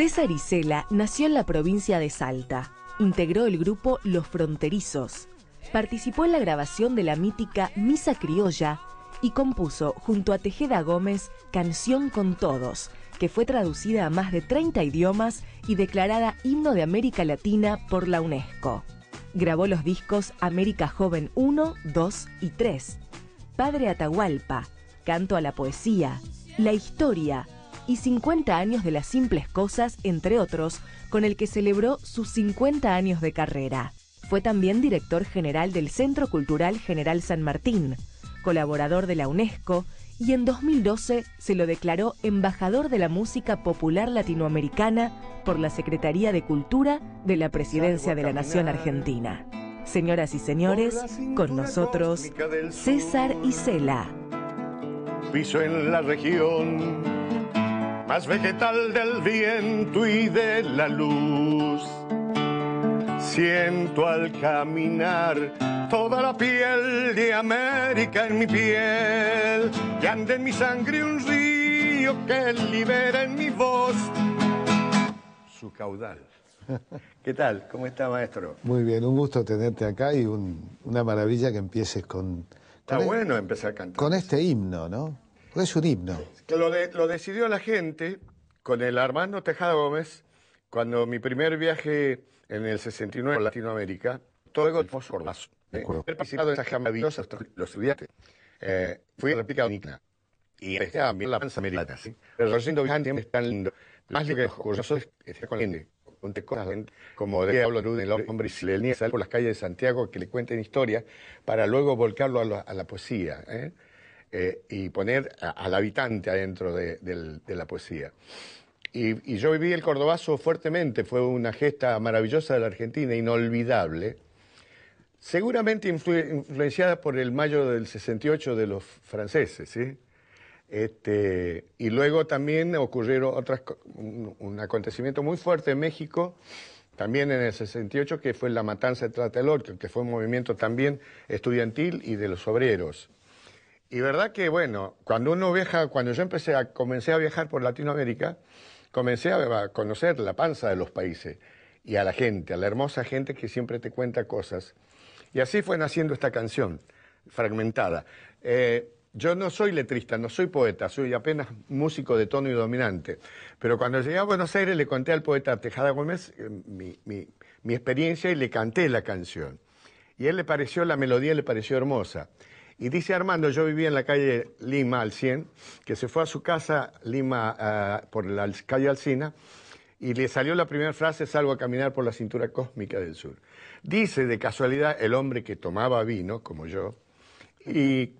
César Isela nació en la provincia de Salta. Integró el grupo Los Fronterizos. Participó en la grabación de la mítica Misa Criolla y compuso junto a Tejeda Gómez Canción con Todos, que fue traducida a más de 30 idiomas y declarada Himno de América Latina por la UNESCO. Grabó los discos América Joven 1, 2 y 3, Padre Atahualpa, Canto a la Poesía, La Historia, y 50 años de las simples cosas, entre otros, con el que celebró sus 50 años de carrera. Fue también director general del Centro Cultural General San Martín, colaborador de la UNESCO, y en 2012 se lo declaró embajador de la música popular latinoamericana por la Secretaría de Cultura de la Presidencia de la Nación Argentina. Señoras y señores, con nosotros César y Piso en la región más vegetal del viento y de la luz. Siento al caminar toda la piel de América en mi piel y ande en mi sangre un río que libera en mi voz su caudal. ¿Qué tal? ¿Cómo está, maestro? Muy bien, un gusto tenerte acá y una maravilla que empieces con... está bueno empezar a cantar. Con este himno, ¿no? Porque es un himno. lo, decidió la gente con el Armando Tejada Gómez cuando mi primer viaje en el 69 a Latinoamérica, todo el sordazo. He participado en esas maravillosas los estudiaste. Eh, fui a República Dominicana. y empecé a mirar la panza americana. ¿sí? Pero los siento es tan lindo. Más que los curiosos es con la gente. Conté cosas como de Pablo Neruda, el hombre le sale por las calles de Santiago que le cuenten historias para luego volcarlo a, la, a la poesía. ¿eh? Eh, y poner al habitante adentro de, la poesía. Y, yo viví el cordobazo fuertemente, fue una gesta maravillosa de la Argentina, inolvidable, seguramente influenciada por el mayo del 68 de los franceses, este, y luego también ocurrieron un, acontecimiento muy fuerte en México, también en el 68, que fue la matanza de Tlatelolco, que fue un movimiento también estudiantil y de los obreros. Y verdad que, bueno, cuando uno viaja, cuando yo empecé a, comencé a viajar por Latinoamérica, comencé a, conocer la panza de los países y a la gente, a la hermosa gente que siempre te cuenta cosas. Y así fue naciendo esta canción, fragmentada. Eh, yo no soy letrista, no soy poeta, soy apenas músico de tono y dominante. Pero cuando llegué a Buenos Aires le conté al poeta Tejada Gómez eh, mi, mi experiencia y le canté la canción. Y a él le pareció, la melodía le pareció hermosa. Y dice Armando, yo vivía en la calle Lima al 100, que se fue a su casa Lima por la calle Alcina y le salió la primera frase, salgo a caminar por la cintura cósmica del sur. Dice de casualidad el hombre que tomaba vino, como yo, y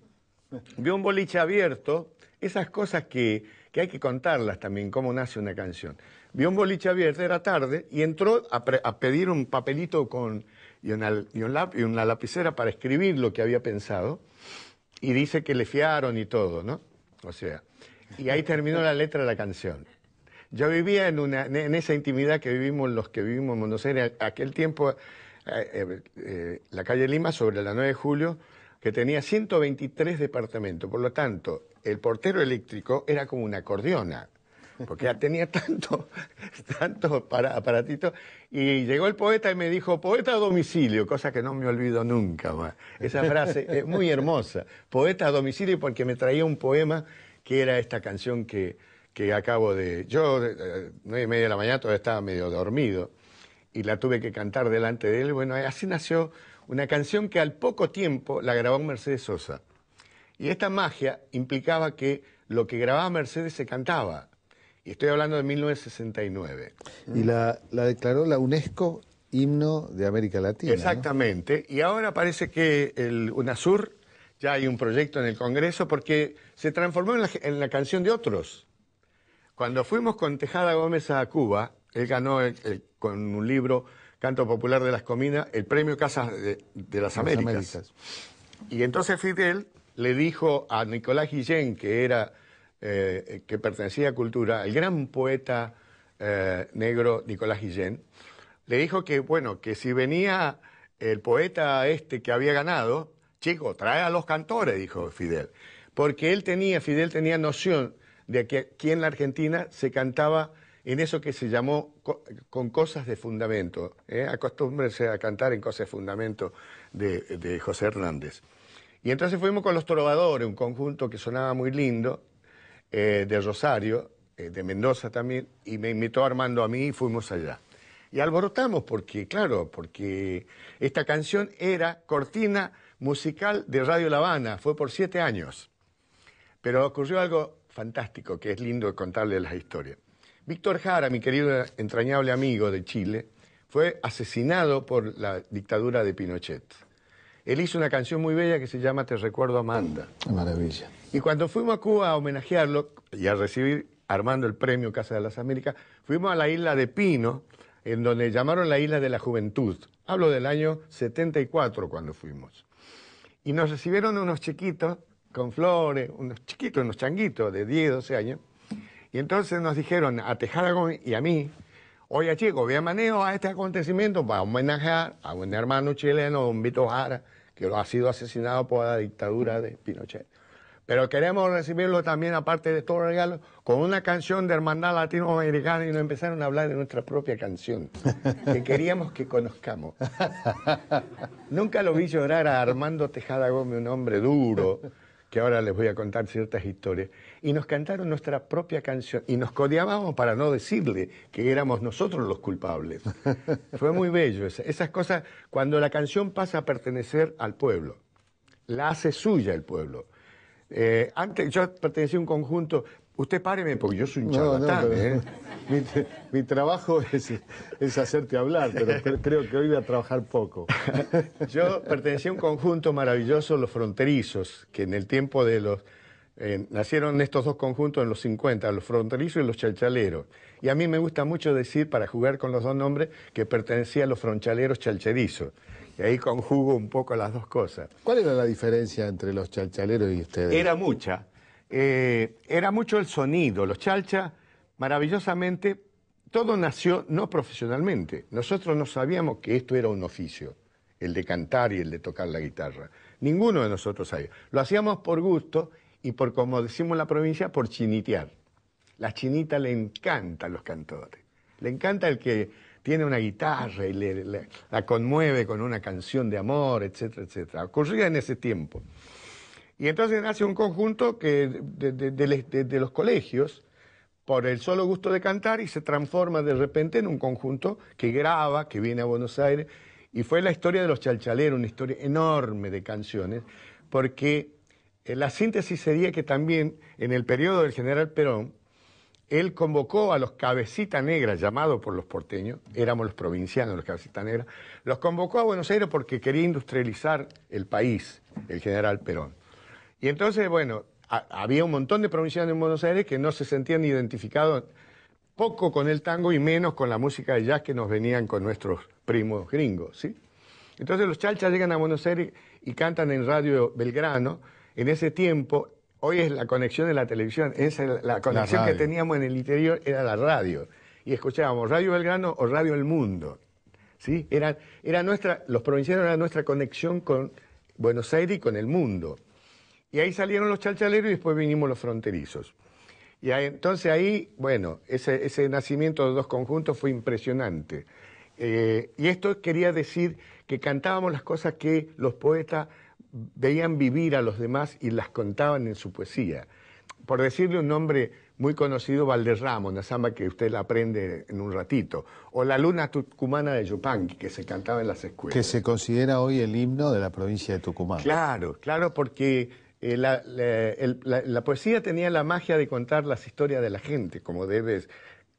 vio un boliche abierto, esas cosas que, que hay que contarlas también, cómo nace una canción vio un boliche abierto, era tarde, y entró a, pedir un papelito con, y una, lapicera para escribir lo que había pensado, y dice que le fiaron y todo, ¿no? O sea, y ahí terminó la letra de la canción. Yo vivía en, una, en esa intimidad que vivimos los que vivimos en Buenos Aires, aquel tiempo, eh, eh, la calle Lima, sobre la 9 de julio, que tenía 123 departamentos. Por lo tanto, el portero eléctrico era como una acordeona porque ya tenía tantos tanto aparatitos. Y llegó el poeta y me dijo, poeta a domicilio, cosa que no me olvido nunca más. Esa frase es muy hermosa, poeta a domicilio, porque me traía un poema que era esta canción que, que acabo de... Yo, eh, nueve y media de la mañana, todavía estaba medio dormido, y la tuve que cantar delante de él. Bueno, así nació una canción que al poco tiempo la grabó Mercedes Sosa. Y esta magia implicaba que lo que grababa Mercedes se cantaba. Y estoy hablando de 1969. Y la, la declaró la UNESCO himno de América Latina. Exactamente. Y ahora parece que el UNASUR ya hay un proyecto en el Congreso porque se transformó en la, canción de otros. Cuando fuimos con Tejada Gómez a Cuba, él ganó con un libro, Canto Popular de las Cominas, el premio Casas de, las, Américas. Américas. Y entonces Fidel le dijo a Nicolás Guillén, que era eh, que pertenecía a Cultura, el gran poeta eh, negro Nicolás Guillén, le dijo que, bueno, que si venía el poeta este que había ganado, chico, trae a los cantores, dijo Fidel, porque él tenía, Fidel tenía noción de que aquí en la Argentina se cantaba en eso que se llamó con cosas de fundamento. ¿eh? a cantar en cosas de fundamento de, de, José Hernández. Y entonces fuimos con los trovadores, un conjunto que sonaba muy lindo, eh, de Rosario, eh, de Mendoza también, y me invitó Armando a mí y fuimos allá. Y alborotamos porque, claro, porque esta canción era cortina musical de Radio La Habana, fue por siete años. Pero ocurrió algo fantástico, que es lindo contarle la historia Víctor Jara, mi querido entrañable amigo de Chile, fue asesinado por la dictadura de Pinochet. Él hizo una canción muy bella que se llama Te recuerdo Amanda. Maravilla. Y cuando fuimos a Cuba a homenajearlo y a recibir armando el premio Casa de las Américas, fuimos a la isla de Pino, en donde llamaron la isla de la juventud. Hablo del año 74 cuando fuimos. Y nos recibieron unos chiquitos con flores, unos chiquitos, unos changuitos de 10, 12 años. Y entonces nos dijeron a Tejada y a mí, oye chico, voy a manejo a este acontecimiento para homenajear a un hermano chileno, don Vito Jara, que lo ha sido asesinado por la dictadura de Pinochet. Pero queremos recibirlo también, aparte de todo regalo, con una canción de Hermandad Latinoamericana y nos empezaron a hablar de nuestra propia canción, que queríamos que conozcamos. Nunca lo vi llorar a Armando Tejada Gómez, un hombre duro, que ahora les voy a contar ciertas historias, y nos cantaron nuestra propia canción y nos codiábamos para no decirle que éramos nosotros los culpables. Fue muy bello. Esas cosas, cuando la canción pasa a pertenecer al pueblo, la hace suya el pueblo. Eh, antes yo pertenecía a un conjunto. Usted páreme porque yo soy un chaval ¿eh? mi, trabajo es, hacerte hablar, pero creo que hoy voy a trabajar poco. yo pertenecía a un conjunto maravilloso, los fronterizos, que en el tiempo de los eh, nacieron estos dos conjuntos en los 50, los fronterizos y los chalchaleros. Y a mí me gusta mucho decir, para jugar con los dos nombres, que pertenecía a los fronchaleros chalcherizos. Y ahí conjugo un poco las dos cosas. ¿Cuál era la diferencia entre los chalchaleros y ustedes? Era mucha. Eh, era mucho el sonido. Los chalchas, maravillosamente, todo nació no profesionalmente. Nosotros no sabíamos que esto era un oficio, el de cantar y el de tocar la guitarra. Ninguno de nosotros sabía. Lo hacíamos por gusto y por, como decimos en la provincia, por chinitear. La chinita le encantan los cantores. Le encanta el que tiene una guitarra y le, la conmueve con una canción de amor, etcétera, etcétera. Ocurría en ese tiempo. Y entonces nace un conjunto que de, de, los colegios por el solo gusto de cantar y se transforma de repente en un conjunto que graba, que viene a Buenos Aires. Y fue la historia de los chalchaleros, una historia enorme de canciones, porque eh, la síntesis sería que también en el periodo del general Perón, él convocó a los cabecita negra, llamados por los porteños, éramos los provincianos los cabecita negra, los convocó a Buenos Aires porque quería industrializar el país, el general Perón. Y entonces, bueno, había un montón de provincianos en Buenos Aires que no se sentían identificados poco con el tango y menos con la música de jazz que nos venían con nuestros primos gringos, ¿sí? Entonces los chalchas llegan a Buenos Aires y cantan en Radio Belgrano. En ese tiempo Hoy es la conexión de la televisión. la conexión que teníamos en el interior era la radio. Y escuchábamos Radio Belgrano o Radio El Mundo. ¿Sí? Era, nuestra, los provincianos eran nuestra conexión con Buenos Aires y con el mundo. Y ahí salieron los chalchaleros y después vinimos los fronterizos. Y entonces ahí, bueno, ese, nacimiento de dos conjuntos fue impresionante. Eh, y esto quería decir que cantábamos las cosas que los poetas veían vivir a los demás y las contaban en su poesía. Por decirle un nombre muy conocido, Valderramo, una samba que usted la aprende en un ratito, o La Luna Tucumana de Yupanqui, que se cantaba en las escuelas. Que se considera hoy el himno de la provincia de Tucumán. Claro, claro, porque eh, la, la, poesía tenía la magia de contar las historias de la gente, como debes,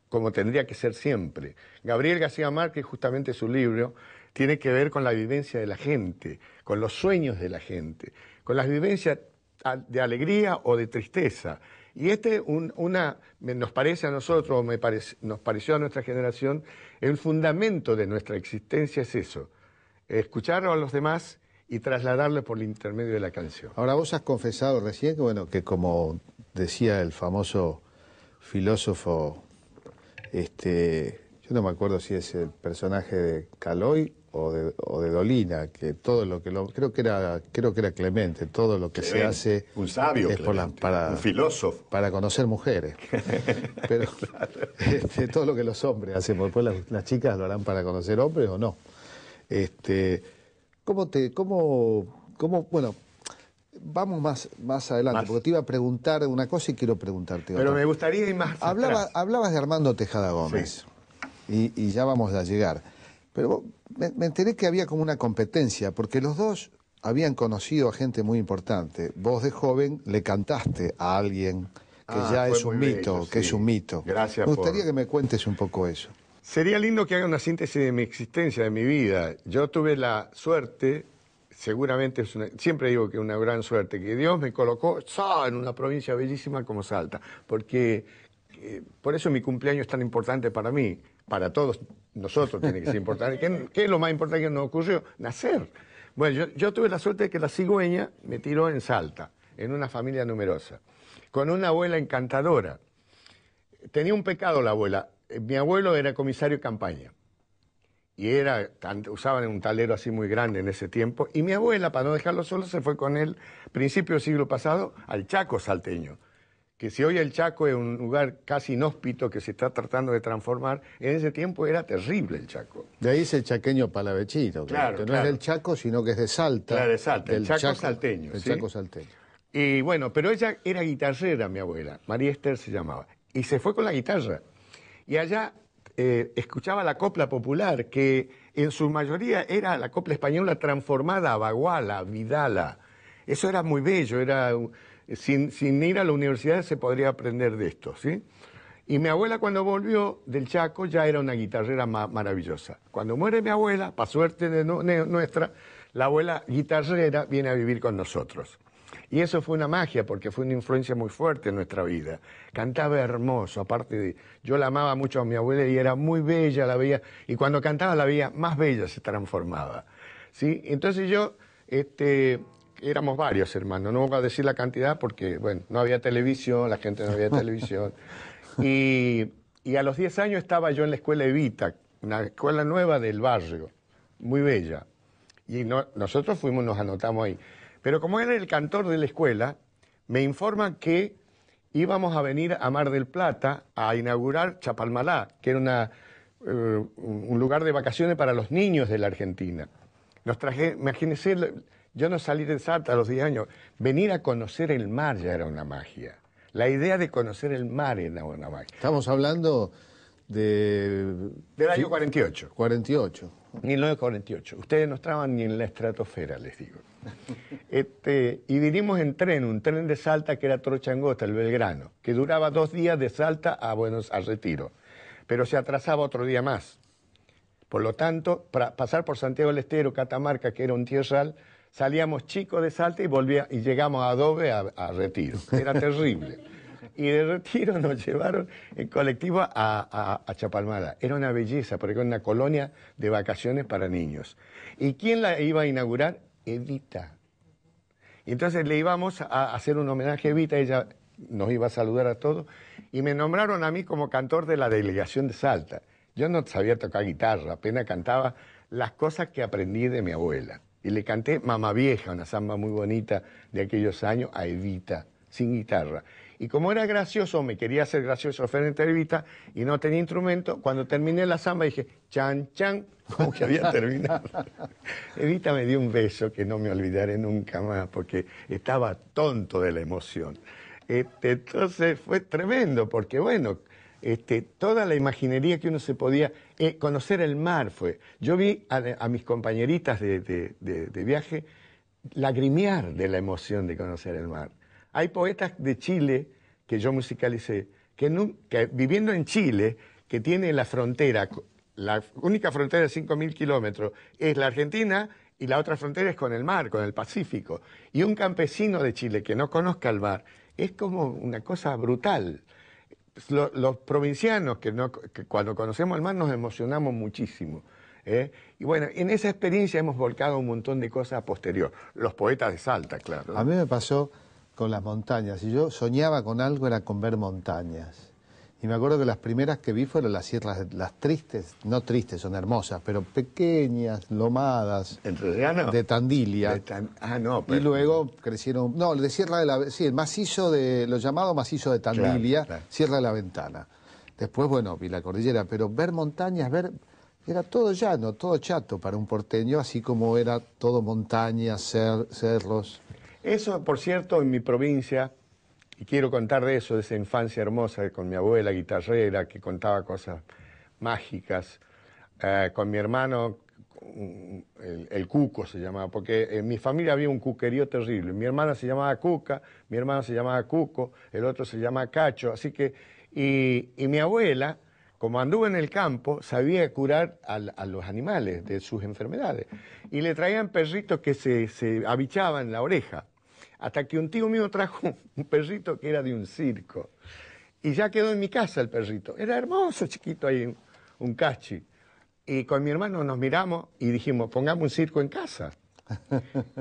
como tendría que ser siempre. Gabriel García Márquez, justamente su libro, tiene que ver con la vivencia de la gente, con los sueños de la gente, con las vivencias de alegría o de tristeza. Y este, una, nos parece a nosotros, me parece, nos pareció a nuestra generación, el fundamento de nuestra existencia es eso, escuchar a los demás y trasladarlo por el intermedio de la canción. Ahora, vos has confesado recién que, bueno, que como decía el famoso filósofo, este, yo no me acuerdo si es el personaje de Caloy o de, Dolina, que todo lo que lo, creo que era creo que era Clemente, todo lo que se hace un sabio, para un filósofo, para conocer mujeres. Pero este, todo lo que los hombres hacen después las, chicas lo harán para conocer hombres o no. Este, cómo te cómo cómo bueno, vamos más más adelante porque te iba a preguntar una cosa y quiero preguntarte otra. Pero me gustaría ir más hablabas de Armando Tejada Gómez. Y, y ya vamos a llegar. Pero me, enteré que había como una competencia, porque los dos habían conocido a gente muy importante. Vos de joven le cantaste a alguien que ah, ya es un mito, que es un mito. Gracias. Me gustaría que me cuentes un poco eso. Sería lindo que haga una síntesis de mi existencia, de mi vida. Yo tuve la suerte, seguramente siempre digo que una gran suerte, que Dios me colocó en una provincia bellísima como Salta, porque eh, por eso mi cumpleaños es tan importante para mí para todos nosotros tiene que ser importante. ¿Qué, es lo más importante que nos ocurrió? Nacer. Bueno, yo, tuve la suerte de que la cigüeña me tiró en Salta, en una familia numerosa, con una abuela encantadora. Tenía un pecado la abuela. Mi abuelo era comisario de campaña y era, usaban un talero así muy grande en ese tiempo, y mi abuela, para no dejarlo solo, se fue con él, principio del siglo pasado, al Chaco salteño, que si hoy el Chaco es un lugar casi inhóspito que se está tratando de transformar, en ese tiempo era terrible el Chaco. De ahí es el chaqueño palavechito, claro, que no es del Chaco, sino que es de Salta. Claro, de Salta, el Chaco, salteño. El Chaco salteño. Y bueno, pero ella era guitarrera, mi abuela, María Esther se llamaba, y se fue con la guitarra. Y allá eh, escuchaba la copla popular, que en su mayoría era la copla española transformada a baguala, vidala. Eso era muy bello, era sin, sin, ir a la universidad se podría aprender de esto, ¿sí? Y mi abuela cuando volvió del Chaco ya era una guitarrera maravillosa. Cuando muere mi abuela, para suerte de nuestra, la abuela guitarrera viene a vivir con nosotros. Y eso fue una magia, porque fue una influencia muy fuerte en nuestra vida. Cantaba hermoso, aparte de... Yo la amaba mucho a mi abuela y era muy bella, la veía... Y cuando cantaba la veía más bella, se transformaba. ¿sí? Entonces yo este, éramos varios hermanos, no voy a decir la cantidad porque, bueno, no había televisión, la gente no había televisión. Y, a los 10 años estaba yo en la escuela Evita, una escuela nueva del barrio, muy bella. Y nosotros fuimos, nos anotamos ahí. Pero como era el cantor de la escuela, me informan que íbamos a venir a Mar del Plata a inaugurar Chapalmalá, que era una, eh, un lugar de vacaciones para los niños de la Argentina. Nos traje, imagínense yo no salí de Salta a los 10 años. Venir a conocer el mar ya era una magia. La idea de conocer el mar era una magia. Estamos hablando de... Del año 48. 48. 1948. Ustedes no estaban ni en la estratosfera, les digo. Este, y vinimos en tren, un tren de Salta que era Trochangosta, el Belgrano, que duraba dos días de Salta a Buenos al Retiro, pero se atrasaba otro día más. Por lo tanto, para pasar por Santiago del Estero, Catamarca, que era un tierral, Salíamos chicos de Salta y, y llegamos a Adobe a, Retiro. Era terrible. y de retiro nos llevaron en colectivo a, Chapalmada. Era una belleza, porque era una colonia de vacaciones para niños. ¿Y quién la iba a inaugurar? Evita. entonces le íbamos a hacer un homenaje a Evita, ella nos iba a saludar a todos, y me nombraron a mí como cantor de la delegación de Salta. Yo no sabía tocar guitarra, apenas cantaba las cosas que aprendí de mi abuela. Y le canté Mamá Vieja, una samba muy bonita de aquellos años, a Evita, sin guitarra. Y como era gracioso, me quería hacer gracioso frente a Evita y no tenía instrumento, cuando terminé la samba dije, chan, chan, como que había terminado. Evita me dio un beso que no me olvidaré nunca más, porque estaba tonto de la emoción. Este, entonces fue tremendo, porque bueno, este, toda la imaginería que uno se podía... Eh, conocer el mar fue. Yo vi a, mis compañeritas de, viaje lagrimear de la emoción de conocer el mar. Hay poetas de Chile que yo musicalicé, que, viviendo en Chile, que tiene la frontera, la única frontera de 5.000 kilómetros es la Argentina y la otra frontera es con el mar, con el Pacífico. Y un campesino de Chile que no conozca el mar es como una cosa brutal. Pues, los, provincianos, que, cuando conocemos el mar nos emocionamos muchísimo. ¿eh? Y bueno, en esa experiencia hemos volcado un montón de cosas posteriores. posterior. Los poetas de Salta, claro. A mí me pasó con las montañas. Y yo soñaba con algo era con ver montañas. Y me acuerdo que las primeras que vi fueron las sierras, las tristes, no tristes, son hermosas, pero pequeñas, lomadas. De Tandilia. Ah, no, Y luego crecieron, no, de Sierra de la... Sí, el macizo de, lo llamado macizo de Tandilia, Sierra de la Ventana. Después, bueno, vi la cordillera, pero ver montañas, ver... Era todo llano, todo chato para un porteño, así como era todo montañas, cerros. Eso, por cierto, en mi provincia y quiero contar de eso, de esa infancia hermosa con mi abuela guitarrera que contaba cosas mágicas, eh, con mi hermano, mm, el, Cuco se llamaba, porque en mi familia había un cuquerío terrible. Mi hermana se llamaba Cuca, mi hermano se llamaba Cuco, el otro se llamaba Cacho, así que, y, mi abuela, como anduvo en el campo, sabía curar a, los animales de sus enfermedades. Y le traían perritos que se, se en la oreja. Hasta que un tío mío trajo un perrito que era de un circo. Y ya quedó en mi casa el perrito. Era hermoso, chiquito ahí, un cachi. Y con mi hermano nos miramos y dijimos, pongamos un circo en casa.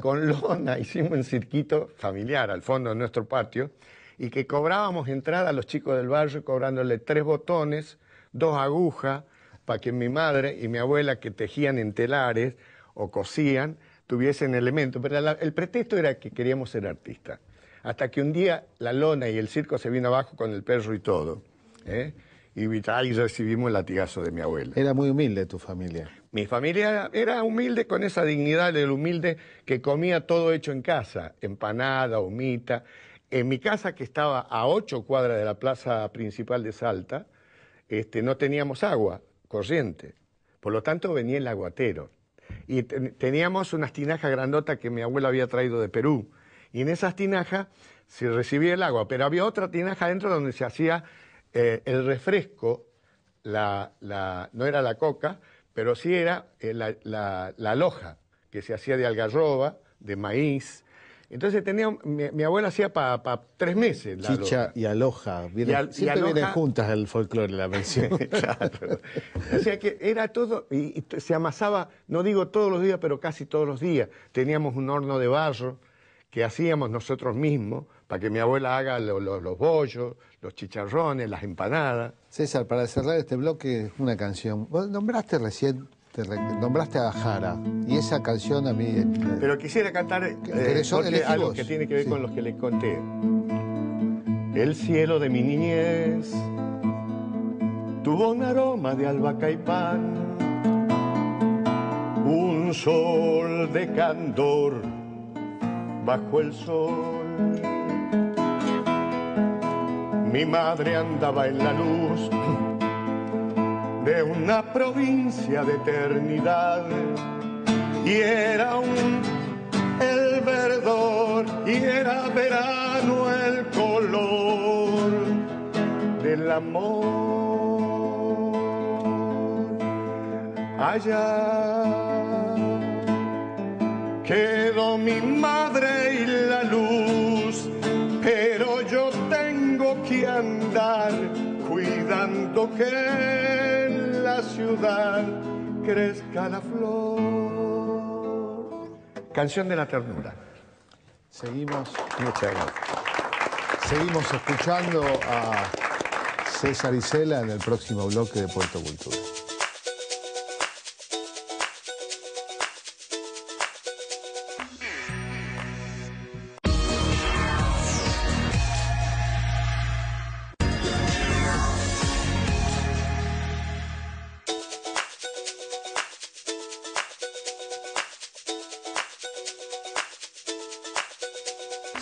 con lona hicimos un cirquito familiar al fondo de nuestro patio y que cobrábamos entrada a los chicos del barrio cobrándole tres botones, dos agujas, para que mi madre y mi abuela que tejían en telares o cosían, tuviesen elementos, pero el pretexto era que queríamos ser artistas. Hasta que un día la lona y el circo se vino abajo con el perro y todo. ¿eh? Y Vital y recibimos el latigazo de mi abuela. Era muy humilde tu familia. Mi familia era humilde con esa dignidad del humilde que comía todo hecho en casa, empanada, humita. En mi casa, que estaba a ocho cuadras de la plaza principal de Salta, este, no teníamos agua corriente. Por lo tanto, venía el aguatero y teníamos unas tinajas grandotas que mi abuela había traído de Perú. Y en esas tinajas se recibía el agua, pero había otra tinaja adentro donde se hacía eh, el refresco, la, no era la coca, pero sí era eh, la, la, loja, que se hacía de algarroba, de maíz, entonces tenía, mi, abuela hacía para tres meses. La Chicha y aloja. y siempre vienen juntas el folclore, la versión. claro. O sea que era todo, y, se amasaba, no digo todos los días, pero casi todos los días. Teníamos un horno de barro que hacíamos nosotros mismos para que mi abuela haga los bollos, los chicharrones, las empanadas. César, para cerrar este bloque, una canción. Vos nombraste recién te nombraste a Jara y esa canción a mí... Eh, Pero quisiera cantar eh, algo que tiene que ver con los que le conté. El cielo de mi niñez tuvo un aroma de albahaca y pan, un sol de candor bajo el sol. Mi madre andaba en la luz de una provincia de eternidad. Y era un el verdor y era verano el color del amor. Allá quedó mi madre y la luz, pero yo tengo que andar cuidando que crezca la flor. Canción de la ternura. Seguimos. Seguimos escuchando a César Isela en el próximo bloque de Puerto Cultura.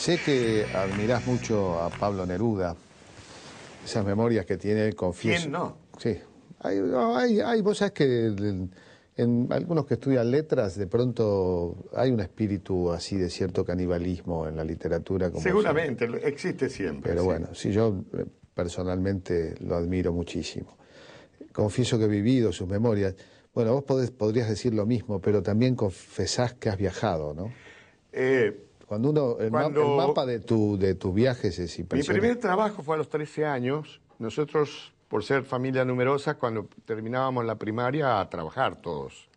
Sé que admirás mucho a Pablo Neruda, esas memorias que tiene, confieso. ¿Quién no? Sí. Hay, hay, vos sabés que en, algunos que estudian letras, de pronto hay un espíritu así de cierto canibalismo en la literatura. Como Seguramente, existe siempre. Pero bueno, sí, yo eh, personalmente lo admiro muchísimo. Confieso que he vivido sus memorias. Bueno, vos podrías decir lo mismo, pero también confesás que has viajado, ¿no? Eh, cuando uno, el, mapa de tu, de tu viaje es impresionante. Mi primer trabajo fue a los 13 años. Nosotros por ser familia numerosa, cuando terminábamos la primaria a trabajar todos.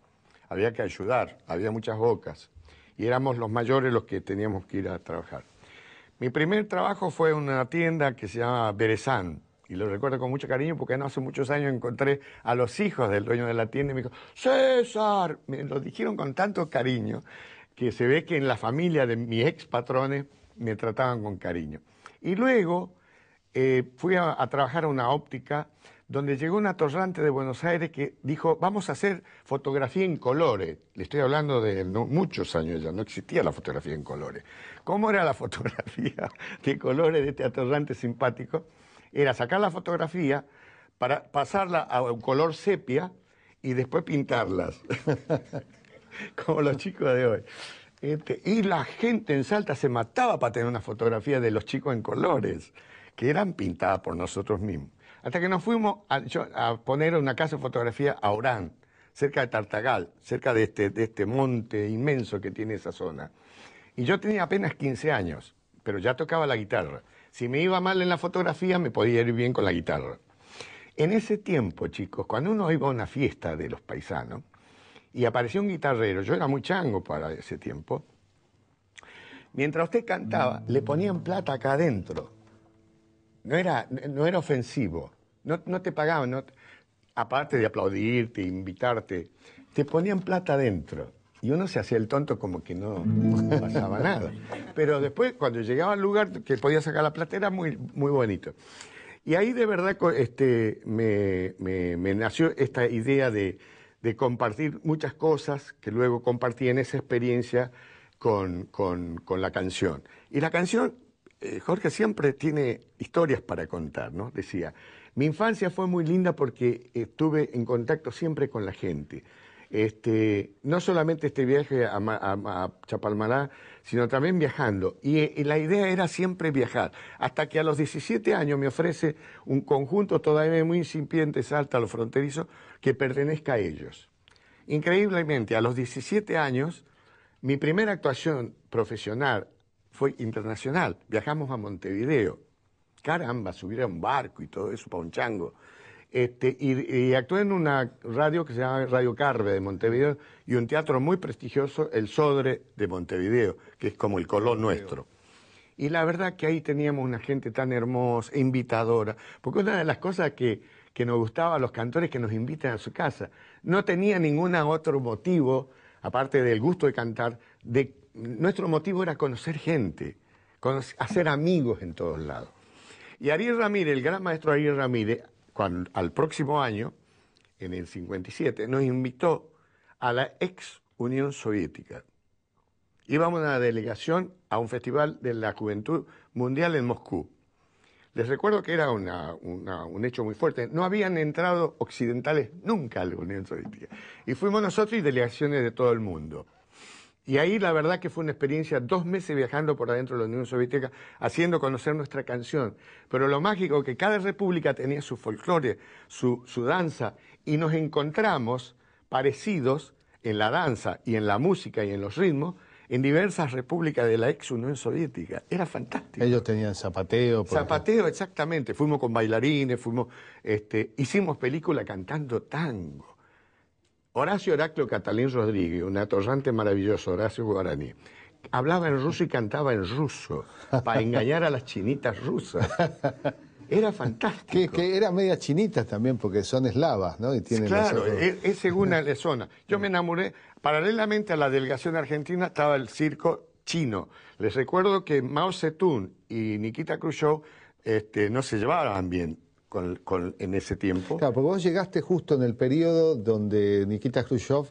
Había que ayudar, había muchas bocas. Y éramos los mayores los que teníamos que ir a trabajar. Mi primer trabajo fue en una tienda que se llama Berezán. Y lo recuerdo con mucho cariño porque no hace muchos años encontré a los hijos del dueño de la tienda y me dijo, César, me lo dijeron con tanto cariño que se ve que en la familia de mis ex patrones me trataban con cariño. Y luego eh, fui a, trabajar a una óptica donde llegó un atorrante de Buenos Aires que dijo, vamos a hacer fotografía en colores. Le estoy hablando de muchos años ya, no existía la fotografía en colores. ¿Cómo era la fotografía de colores de este atorrante simpático? Era sacar la fotografía para pasarla a un color sepia y después pintarlas. como los chicos de hoy. Este, y la gente en Salta se mataba para tener una fotografía de los chicos en colores, que eran pintadas por nosotros mismos. Hasta que nos fuimos a, poner una casa de fotografía a Orán, cerca de Tartagal, cerca de este, de este monte inmenso que tiene esa zona. Y yo tenía apenas 15 años, pero ya tocaba la guitarra. Si me iba mal en la fotografía, me podía ir bien con la guitarra. En ese tiempo, chicos, cuando uno iba a una fiesta de los paisanos, y apareció un guitarrero, yo era muy chango para ese tiempo, mientras usted cantaba, le ponían plata acá adentro. No era, no era ofensivo, no, te pagaban, no, aparte de aplaudirte, invitarte, te ponían plata adentro. Y uno se hacía el tonto como que no pasaba nada. Pero después, cuando llegaba al lugar que podía sacar la plata, era muy, muy bonito. Y ahí de verdad este, me, me nació esta idea de, de compartir muchas cosas que luego compartí en esa experiencia con, la canción. Y la canción, eh, Jorge siempre tiene historias para contar, ¿no? Decía, mi infancia fue muy linda porque estuve en contacto siempre con la gente. Este, no solamente este viaje a, Chapalmará, sino también viajando. Y, la idea era siempre viajar, hasta que a los 17 años me ofrece un conjunto todavía muy incipiente, Salta, a los fronterizos, que pertenezca a ellos. Increíblemente, a los 17 años, mi primera actuación profesional fue internacional. Viajamos a Montevideo. Caramba, subir a un barco y todo eso para un chango. Este, y, actué en una radio que se llama Radio Carve de Montevideo y un teatro muy prestigioso, El Sodre de Montevideo, que es como el color nuestro. Y la verdad que ahí teníamos una gente tan hermosa, invitadora, porque una de las cosas que, nos gustaba a los cantores que nos invitan a su casa, no tenía ningún otro motivo, aparte del gusto de cantar, de, nuestro motivo era conocer gente, hacer amigos en todos lados. Y Ariel Ramírez, el gran maestro Ariel Ramírez, al próximo año, en el 57, nos invitó a la ex Unión Soviética. Íbamos a una delegación a un festival de la juventud mundial en Moscú. Les recuerdo que era un hecho muy fuerte. No habían entrado occidentales nunca a la Unión Soviética. Y fuimos nosotros y delegaciones de todo el mundo. Y ahí la verdad que fue una experiencia, dos meses viajando por adentro de la Unión Soviética, haciendo conocer nuestra canción. Pero lo mágico que cada república tenía su folclore, su, danza, y nos encontramos parecidos en la danza y en la música y en los ritmos en diversas repúblicas de la ex Unión Soviética. Era fantástico. Ellos tenían zapateo. zapateo, exactamente. Fuimos con bailarines, fuimos, este, hicimos película cantando tango. Horacio Oracle Catalín Rodríguez, un atorrante maravilloso, Horacio Guaraní, hablaba en ruso y cantaba en ruso para engañar a las chinitas rusas. Era fantástico. Que, era media chinitas también, porque son eslavas, ¿no? tienen claro, e, es, según la zona. Yo me enamoré, paralelamente a la delegación argentina estaba el circo chino. Les recuerdo que Mao Zedong y Nikita Khrushchev este, no se llevaban bien en ese tiempo. Claro, porque vos llegaste justo en el periodo donde Nikita Khrushchev eh,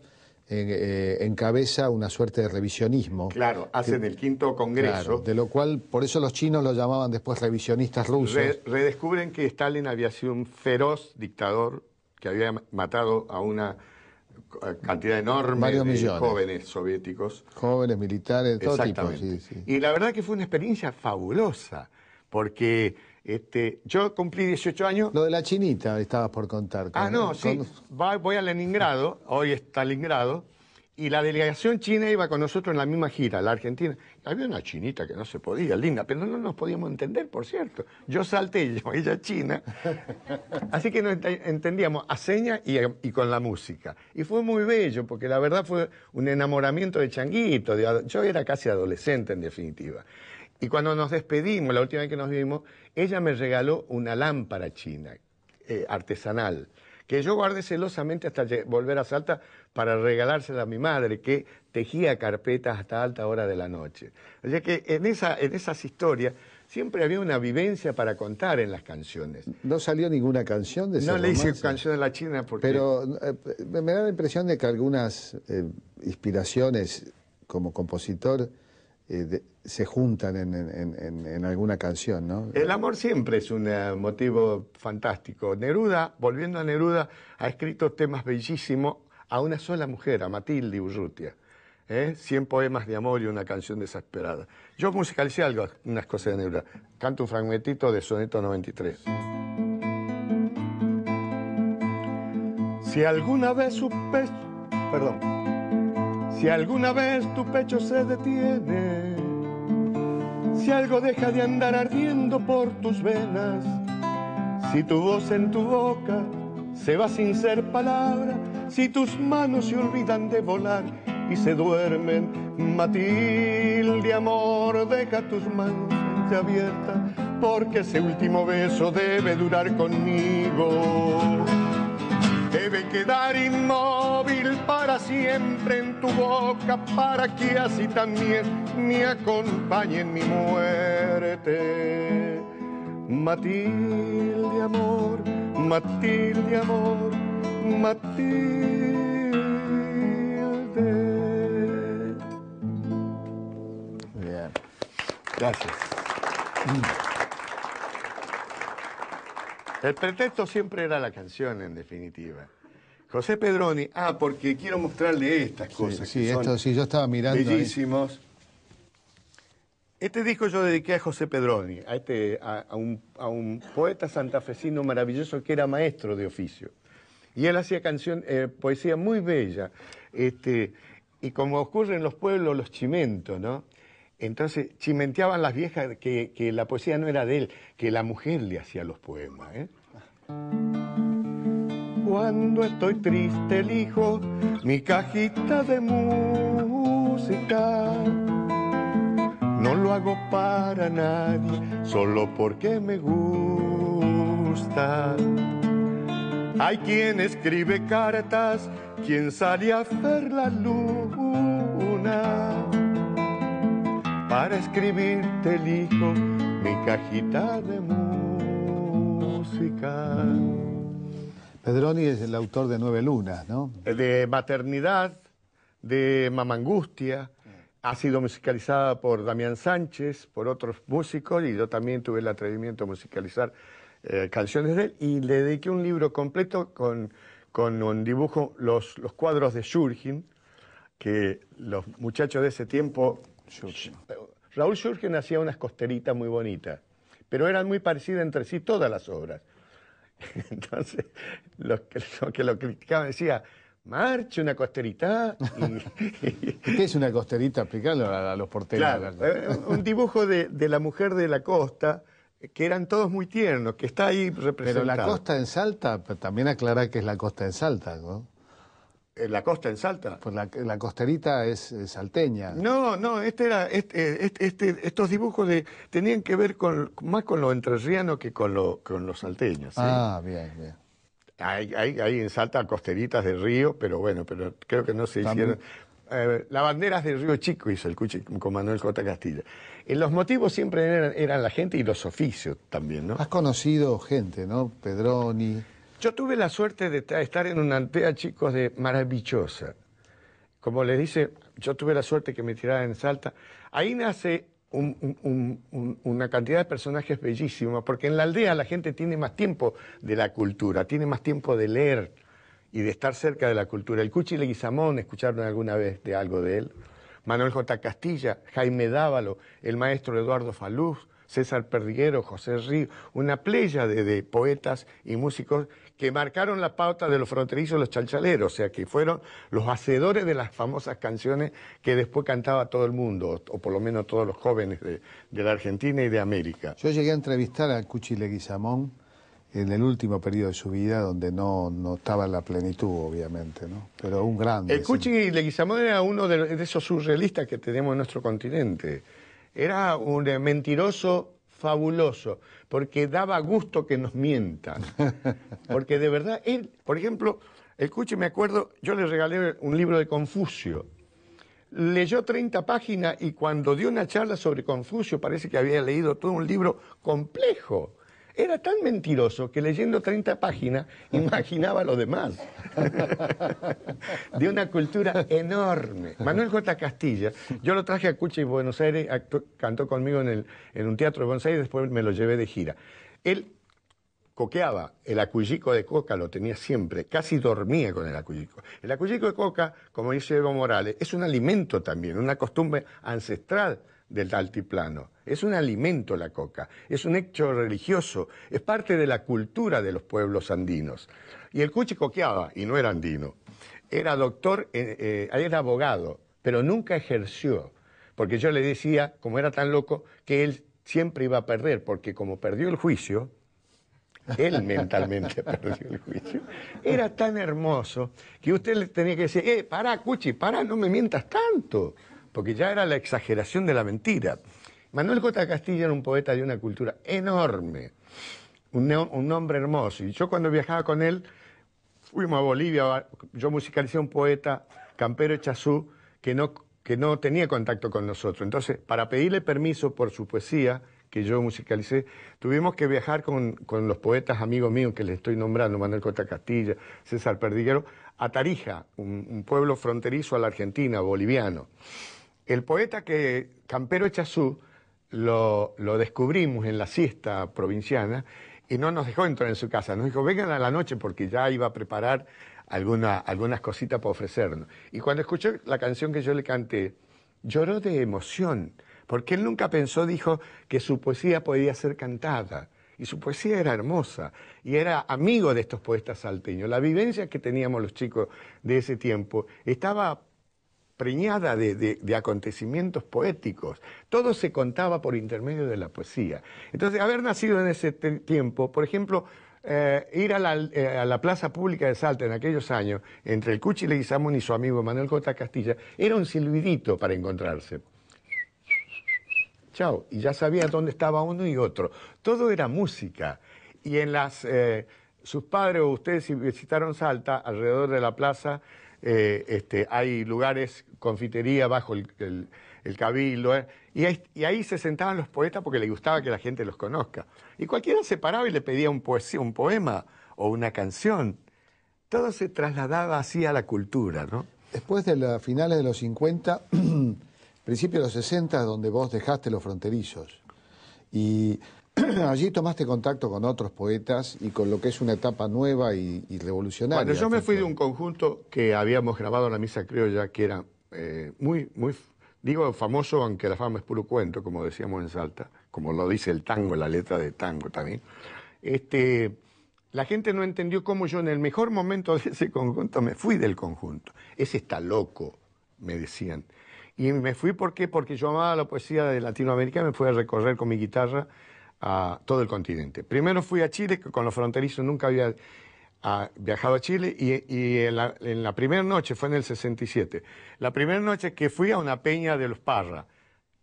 eh, encabeza una suerte de revisionismo. Claro, hace en el quinto congreso. de lo cual, por eso los chinos lo llamaban después revisionistas rusos. redescubren que Stalin había sido un feroz dictador que había matado a una eh, cantidad enorme de jóvenes soviéticos. Jóvenes, militares, todo tipo. Y la verdad que fue una experiencia fabulosa, porque este, yo cumplí 18 años. Lo de la chinita estabas por contar. ah, no, sí. voy a Leningrado, hoy es Stalingrado, y la delegación china iba con nosotros en la misma gira, la Argentina. Había una chinita que no se podía, linda, pero no nos podíamos entender, por cierto. Yo salté y ella china. Así que nos entendíamos a señas y, con la música. Y fue muy bello, porque la verdad fue un enamoramiento de changuito. yo era casi adolescente, en definitiva. Y cuando nos despedimos, la última vez que nos vimos, ella me regaló una lámpara china, eh, artesanal, que yo guardé celosamente hasta volver a Salta para regalársela a mi madre, que tejía carpetas hasta alta hora de la noche. O sea que en, esas historias siempre había una vivencia para contar en las canciones. No salió ninguna canción de No le hice canción de la China porque... Pero eh, me da la impresión de que algunas eh, inspiraciones como compositor eh, se juntan en, alguna canción, ¿no? El amor siempre es un eh, motivo fantástico. Neruda, volviendo a Neruda, ha escrito temas bellísimos a una sola mujer, a Matilde Urrutia. ¿eh? 100 poemas de amor y una canción desesperada. Yo musicalicé algo, unas cosas de Neruda. Canto un fragmentito de Soneto 93. Si alguna vez supe... Perdón. Si alguna vez tu pecho se detiene, si algo deja de andar ardiendo por tus venas, si tu voz en tu boca se va sin ser palabra, si tus manos se olvidan de volar y se duermen, Matilde, amor, deja tus manos abiertas, porque ese último beso debe durar conmigo debe quedar inmóvil para siempre en tu boca para que así también me acompañe en mi muerte. Matilde amor, Matilde amor, Matilde. Bien. Gracias. El pretexto siempre era la canción, en definitiva. José Pedroni, ah, porque quiero mostrarle estas cosas. Sí, sí sí, yo estaba mirando. Bellísimos. Este disco yo dediqué a José Pedroni, a, este, a, un, poeta santafesino maravilloso que era maestro de oficio. Y él hacía canción, eh, poesía muy bella. Este, y como ocurre en los pueblos, los chimentos, ¿no? Entonces chimenteaban las viejas que, la poesía no era de él, que la mujer le hacía los poemas. ¿eh? Cuando estoy triste elijo mi cajita de música. No lo hago para nadie, solo porque me gusta. Hay quien escribe cartas, quien sale a ver la luna para escribirte hijo, mi cajita de música. Pedroni es el autor de Nueve Lunas, ¿no? Eh, de Maternidad, de Mamangustia. Ha sido musicalizada por Damián Sánchez, por otros músicos, y yo también tuve el atrevimiento de musicalizar eh, canciones de él. Y le dediqué un libro completo con, con un dibujo, los, los cuadros de Shurgin, que los muchachos de ese tiempo Raúl Schurgen hacía unas costeritas muy bonitas, pero eran muy parecidas entre sí todas las obras. Entonces, los que, lo criticaban decía, marche una costerita. ¿Qué es una costerita? Explicarlo a, los porteros. Eh, un dibujo de, la mujer de la costa, que eran todos muy tiernos, que está ahí representado. Pero la costa en Salta, también aclara que es la costa en Salta, ¿no? ¿En la costa, en Salta? Pues la, costerita es, salteña. No, no, este era, este, este, este, estos dibujos de, tenían que ver con, más con lo entrerriano que con, lo, con los salteños. Ah, bien, bien. Hay, en Salta costeritas de río, pero bueno, pero creo que no se hicieron. La bandera banderas del río Chico hizo el Cuchi con Manuel J. Castilla. Eh, los motivos siempre eran la gente y los oficios también, ¿no? Has conocido gente, ¿no? Pedroni. Yo tuve la suerte de estar en una aldea, chicos, de maravillosa. Como les dice, yo tuve la suerte que me tirara en Salta. Ahí nace una cantidad de personajes bellísimos, porque en la aldea la gente tiene más tiempo de la cultura, tiene más tiempo de leer y de estar cerca de la cultura. El Cuchi Leguizamón, escucharon alguna vez de algo de él. Manuel J. Castilla, Jaime Dávalo, el maestro Eduardo Faluz, César Perdiguero, José Río, una playa de poetas y músicos que marcaron la pauta de los fronterizos los chalchaleros, o sea, que fueron los hacedores de las famosas canciones que después cantaba todo el mundo, o por lo menos todos los jóvenes de, la Argentina y de América. Yo llegué a entrevistar a Cuchi Leguizamón en el último periodo de su vida, donde no, no estaba en la plenitud, obviamente, ¿no? Pero un grande. El Cuchi Leguizamón era uno de esos surrealistas que tenemos en nuestro continente. Era un mentiroso fabuloso, porque daba gusto que nos mientan. Porque de verdad, él, por ejemplo, escuche, me acuerdo, yo le regalé un libro de Confucio. Leyó 30 páginas y cuando dio una charla sobre Confucio parece que había leído todo un libro complejo. Era tan mentiroso que leyendo 30 páginas imaginaba lo demás. de una cultura enorme. Manuel J. Castilla, yo lo traje a Cuchi y Buenos Aires, cantó conmigo en, un teatro de Buenos Aires, después me lo llevé de gira. Él coqueaba, el acullico de coca lo tenía siempre, casi dormía con el acullico. El acullico de coca, como dice Evo Morales, es un alimento también, una costumbre ancestral del altiplano. Es un alimento la coca, es un hecho religioso, es parte de la cultura de los pueblos andinos. Y el Cuchi coqueaba, y no era andino. Era doctor, eh, eh, era abogado, pero nunca ejerció, porque yo le decía, como era tan loco, que él siempre iba a perder, porque como perdió el juicio, él mentalmente perdió el juicio. Era tan hermoso que usted le tenía que decir, eh, pará, Cuchi, pará, no me mientas tanto porque ya era la exageración de la mentira. Manuel J. Castilla era un poeta de una cultura enorme, un, hombre hermoso. Y yo cuando viajaba con él, fuimos a Bolivia, yo musicalicé a un poeta, Campero Echazú, que no, tenía contacto con nosotros. Entonces, para pedirle permiso por su poesía, que yo musicalicé, tuvimos que viajar con, los poetas amigos míos que les estoy nombrando, Manuel J. Castilla, César Perdiguero, a Tarija, un pueblo fronterizo a la Argentina, boliviano. El poeta que Campero Echazú lo, descubrimos en la siesta provinciana y no nos dejó entrar en su casa. Nos dijo, vengan a la noche porque ya iba a preparar algunas cositas para ofrecernos. Y cuando escuchó la canción que yo le canté, lloró de emoción, porque él nunca pensó, dijo, que su poesía podía ser cantada. Y su poesía era hermosa, y era amigo de estos poetas salteños. La vivencia que teníamos los chicos de ese tiempo estaba preñada de, acontecimientos poéticos. Todo se contaba por intermedio de la poesía. Entonces, haber nacido en ese tiempo, por ejemplo, eh, ir eh, a la, plaza pública de Salta en aquellos años, entre el Cuchi Leguizamón y su amigo Manuel Cota Castilla, era un silbidito para encontrarse. Chao, y ya sabía dónde estaba uno y otro. Todo era música. Y en las. Eh, sus padres o ustedes, si visitaron Salta, alrededor de la plaza, eh, este, hay lugares, confitería bajo el, cabildo, eh, y, ahí, y, ahí, se sentaban los poetas porque les gustaba que la gente los conozca. Y cualquiera se paraba y le pedía un, poesía, un poema o una canción. Todo se trasladaba así a la cultura, ¿no? Después de las finales de los 50, principios de los 60, donde vos dejaste los fronterizos. Y allí tomaste contacto con otros poetas y con lo que es una etapa nueva y, revolucionaria. Bueno, yo me fui de un conjunto que habíamos grabado en la misa criolla, que era eh, muy, muy, digo famoso, aunque la fama es puro cuento, como decíamos en Salta, como lo dice el tango, la letra de tango también. Este, la gente no entendió cómo yo en el mejor momento de ese conjunto me fui del conjunto. Ese está loco, me decían. Y me fui ¿por qué? porque yo amaba la poesía de Latinoamérica, me fui a recorrer con mi guitarra a todo el continente. Primero fui a Chile, que con los fronterizos nunca había ah, viajado a Chile, y, y en la, primera noche, fue en el 67, la primera noche que fui a una peña de los Parra.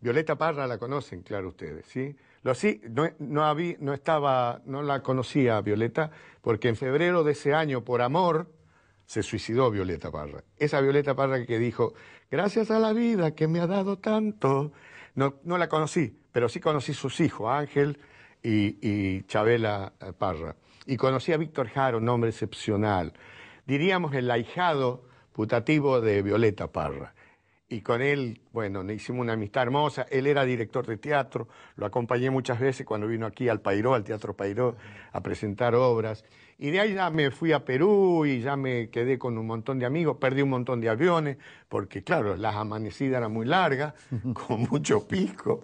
Violeta Parra la conocen, claro, ustedes, ¿sí? Lo, sí no, no, no, estaba, no la conocía Violeta, porque en febrero de ese año, por amor, se suicidó Violeta Parra. Esa Violeta Parra que dijo, gracias a la vida que me ha dado tanto, no, la conocí, pero sí conocí sus hijos, Ángel y, Chabela eh, Parra. Y conocí a Víctor Jaro, nombre excepcional. Diríamos el ahijado putativo de Violeta Parra y con él, bueno, hicimos una amistad hermosa. Él era director de teatro, lo acompañé muchas veces cuando vino aquí al Pairo, al Teatro Pairó, a presentar obras. Y de ahí ya me fui a Perú y ya me quedé con un montón de amigos, perdí un montón de aviones, porque claro, las amanecidas eran muy largas, con mucho pico.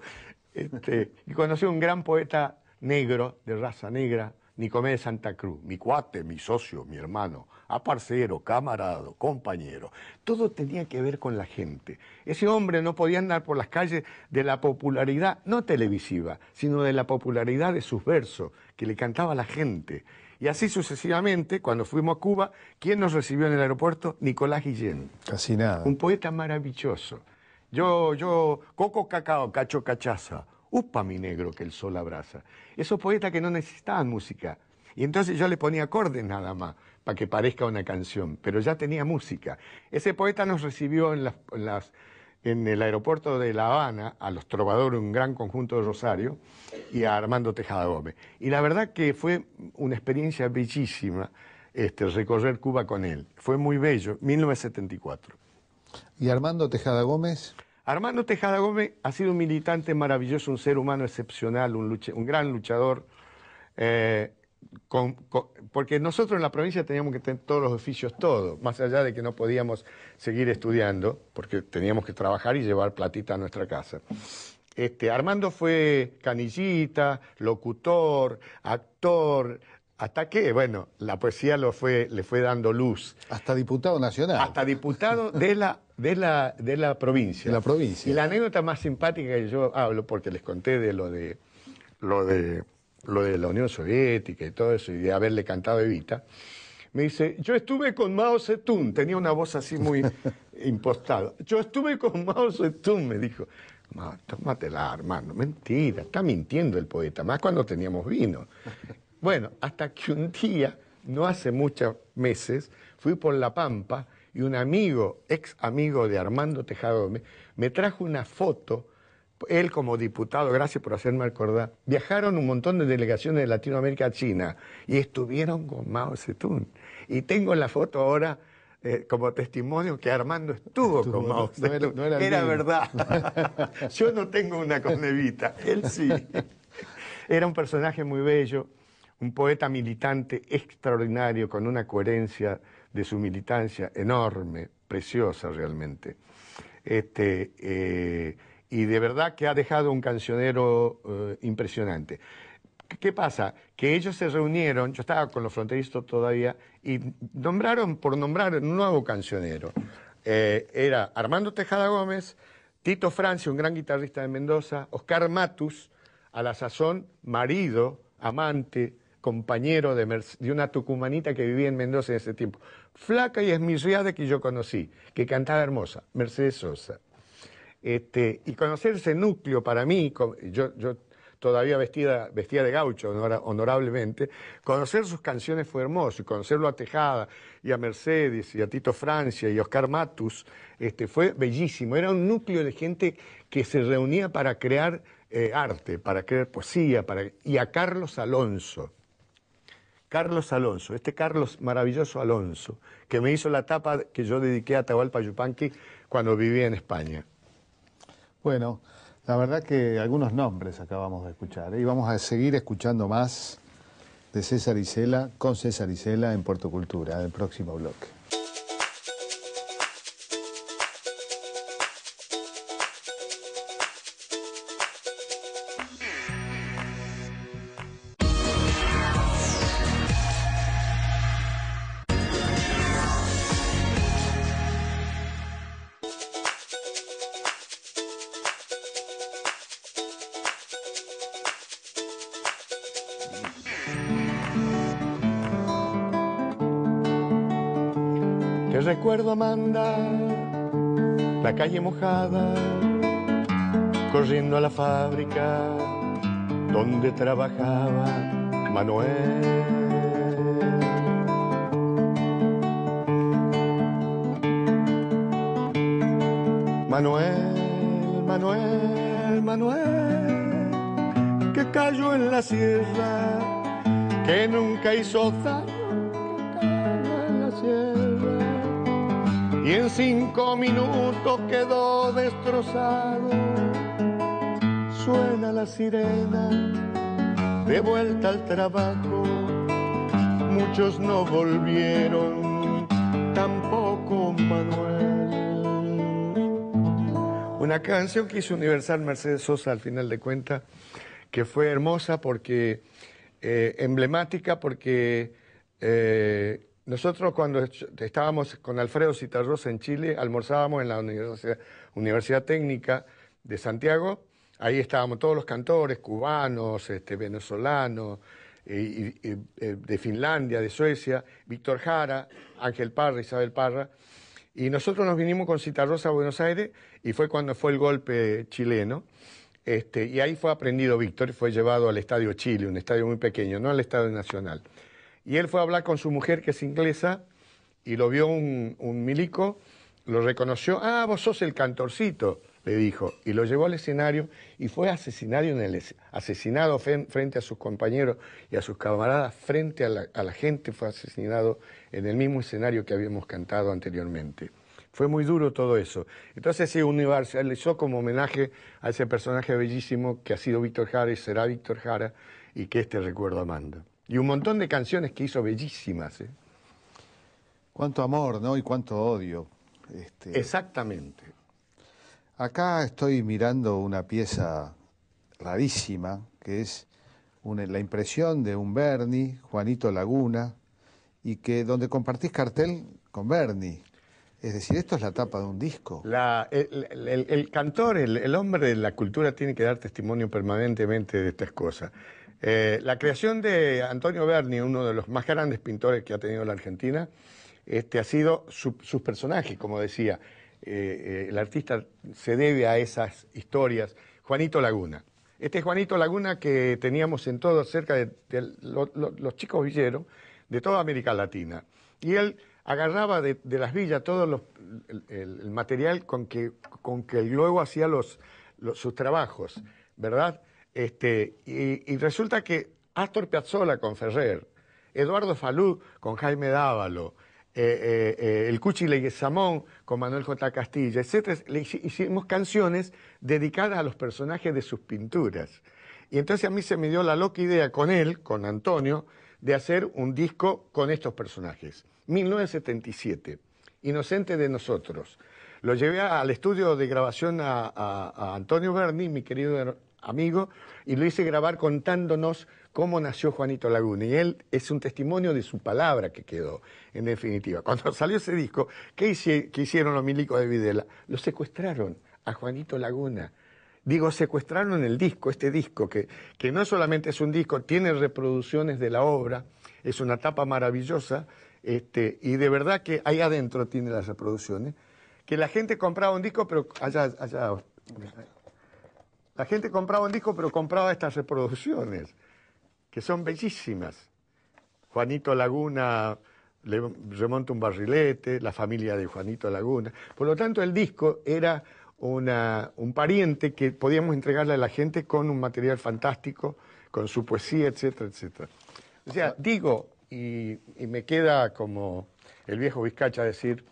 Este, y conocí a un gran poeta negro, de raza negra, Nicomé de Santa Cruz, mi cuate, mi socio, mi hermano, a parcero, camarado, compañero. Todo tenía que ver con la gente. Ese hombre no podía andar por las calles de la popularidad, no televisiva, sino de la popularidad de sus versos, que le cantaba la gente. Y así sucesivamente, cuando fuimos a Cuba, ¿quién nos recibió en el aeropuerto? Nicolás Guillén. Casi nada. Un poeta maravilloso. Yo, yo, coco cacao, cacho cachaza, upa mi negro que el sol abraza. Esos poetas que no necesitaban música. Y entonces yo le ponía acordes nada más para que parezca una canción, pero ya tenía música. Ese poeta nos recibió en, el aeropuerto de La Habana, a los trovadores, un gran conjunto de Rosario, y a Armando Tejada Gómez. Y la verdad que fue una experiencia bellísima este, recorrer Cuba con él. Fue muy bello, 1974. ¿Y Armando Tejada Gómez? Armando Tejada Gómez ha sido un militante maravilloso, un ser humano excepcional, un, gran luchador. Eh, porque nosotros en la provincia teníamos que tener todos los oficios, todo, más allá de que no podíamos seguir estudiando, porque teníamos que trabajar y llevar platita a nuestra casa. Este, Armando fue canillita, locutor, actor, hasta que, bueno, la poesía lo fue, le fue dando luz. Hasta diputado nacional. Hasta diputado de la, de la, de la provincia. De la provincia. Y la anécdota más simpática que yo hablo, porque les conté de lo de, lo de lo de la Unión Soviética y todo eso, y de haberle cantado Evita, me dice, yo estuve con Mao Zedong, tenía una voz así muy impostada. Yo estuve con Mao Zedong, me dijo. Ma, tómatela, hermano, mentira, está mintiendo el poeta, más cuando teníamos vino. Bueno, hasta que un día, no hace muchos meses, fui por La Pampa y un amigo, ex amigo de Armando Tejado, me trajo una foto él como diputado, gracias por hacerme acordar, viajaron un montón de delegaciones de Latinoamérica a China y estuvieron con Mao Zedong. Y tengo la foto ahora eh, como testimonio que Armando estuvo, con Mao Zedong. era, verdad. Yo no tengo una conevita, él sí. Era un personaje muy bello, un poeta militante extraordinario, con una coherencia de su militancia enorme, preciosa realmente. Este, eh, y de verdad que ha dejado un cancionero eh, impresionante. ¿Qué pasa? Que ellos se reunieron, yo estaba con los fronterizos todavía, y nombraron, por nombrar, un nuevo cancionero. Eh, era Armando Tejada Gómez, Tito Francia, un gran guitarrista de Mendoza, Oscar Matus, a la sazón marido, amante, compañero de, de, una tucumanita que vivía en Mendoza en ese tiempo, flaca y esmirriada que yo conocí, que cantaba hermosa, Mercedes Sosa. Este, y conocer ese núcleo para mí, yo, todavía vestida, vestida de gaucho, honorablemente, conocer sus canciones fue hermoso, y conocerlo a Tejada, y a Mercedes, y a Tito Francia, y a Oscar Matus, este, fue bellísimo. Era un núcleo de gente que se reunía para crear eh, arte, para crear poesía, y a Carlos Alonso. Carlos Alonso, este Carlos maravilloso Alonso, que me hizo la tapa que yo dediqué a Tahualpa Yupanqui cuando vivía en España. Bueno, la verdad que algunos nombres acabamos de escuchar ¿eh? y vamos a seguir escuchando más de César Isela con César Isela en Puerto Cultura, en el próximo bloque. corriendo a la fábrica donde trabajaba Manuel. Manuel, Manuel, Manuel, que cayó en la sierra, que nunca hizo y en cinco minutos quedó destrozado. Suena la sirena de vuelta al trabajo, muchos no volvieron, tampoco Manuel. Una canción que hizo Universal Mercedes Sosa al final de cuenta, que fue hermosa porque, eh, emblemática porque... Eh, nosotros cuando estábamos con Alfredo Citarrosa en Chile, almorzábamos en la Universidad, Técnica de Santiago, ahí estábamos todos los cantores, cubanos, este, venezolanos, eh, eh, de Finlandia, de Suecia, Víctor Jara, Ángel Parra, Isabel Parra, y nosotros nos vinimos con Citarrosa a Buenos Aires y fue cuando fue el golpe chileno. Este, y ahí fue aprendido Víctor, y fue llevado al Estadio Chile, un estadio muy pequeño, no al Estadio Nacional. Y él fue a hablar con su mujer, que es inglesa, y lo vio un, milico, lo reconoció, ah, vos sos el cantorcito, le dijo, y lo llevó al escenario y fue asesinado, en el, asesinado frente a sus compañeros y a sus camaradas, frente a la, gente, fue asesinado en el mismo escenario que habíamos cantado anteriormente. Fue muy duro todo eso. Entonces se universalizó como homenaje a ese personaje bellísimo que ha sido Víctor Jara y será Víctor Jara y que este recuerdo amando. Y un montón de canciones que hizo bellísimas. ¿eh? Cuánto amor, ¿no? Y cuánto odio. Este. Exactamente. Acá estoy mirando una pieza rarísima, que es la impresión de un Bernie Juanito Laguna, y que donde compartís cartel con Bernie, Es decir, esto es la tapa de un disco. La, el, cantor, el, hombre de la cultura tiene que dar testimonio permanentemente de estas cosas. Eh, la creación de Antonio Berni, uno de los más grandes pintores que ha tenido la Argentina, este, ha sido sus personajes, como decía. Eh, eh, el artista se debe a esas historias. Juanito Laguna. Este es Juanito Laguna que teníamos en todo, cerca de, los chicos villeros de toda América Latina. Y él agarraba de, las villas todo el, material con que, luego hacía sus trabajos, ¿verdad? Este, y, resulta que Astor Piazzolla con Ferrer, Eduardo Falú con Jaime Dávalo, eh, eh, eh, el Cuchi Leguizamón con Manuel J. Castilla, etcétera, hicimos canciones dedicadas a los personajes de sus pinturas. Y entonces a mí se me dio la loca idea con él, con Antonio, de hacer un disco con estos personajes. 1977, Inocente de nosotros. Lo llevé al estudio de grabación a Antonio Berni, mi querido amigo, y lo hice grabar contándonos cómo nació Juanito Laguna. Y él es un testimonio de su palabra que quedó, en definitiva. Cuando salió ese disco, ¿qué, hicieron los milicos de Videla? Lo secuestraron a Juanito Laguna. Digo, secuestraron el disco, este disco, que, que no solamente es un disco, tiene reproducciones de la obra, es una tapa maravillosa, este, y de verdad que ahí adentro tiene las reproducciones, que la gente compraba un disco, pero allá, allá la gente compraba un disco, pero compraba estas reproducciones, que son bellísimas. Juanito Laguna le remonta un barrilete, la familia de Juanito Laguna. Por lo tanto, el disco era una, un pariente que podíamos entregarle a la gente con un material fantástico, con su poesía, etcétera, etcétera. O sea, digo, y, y me queda como el viejo Vizcacha decir,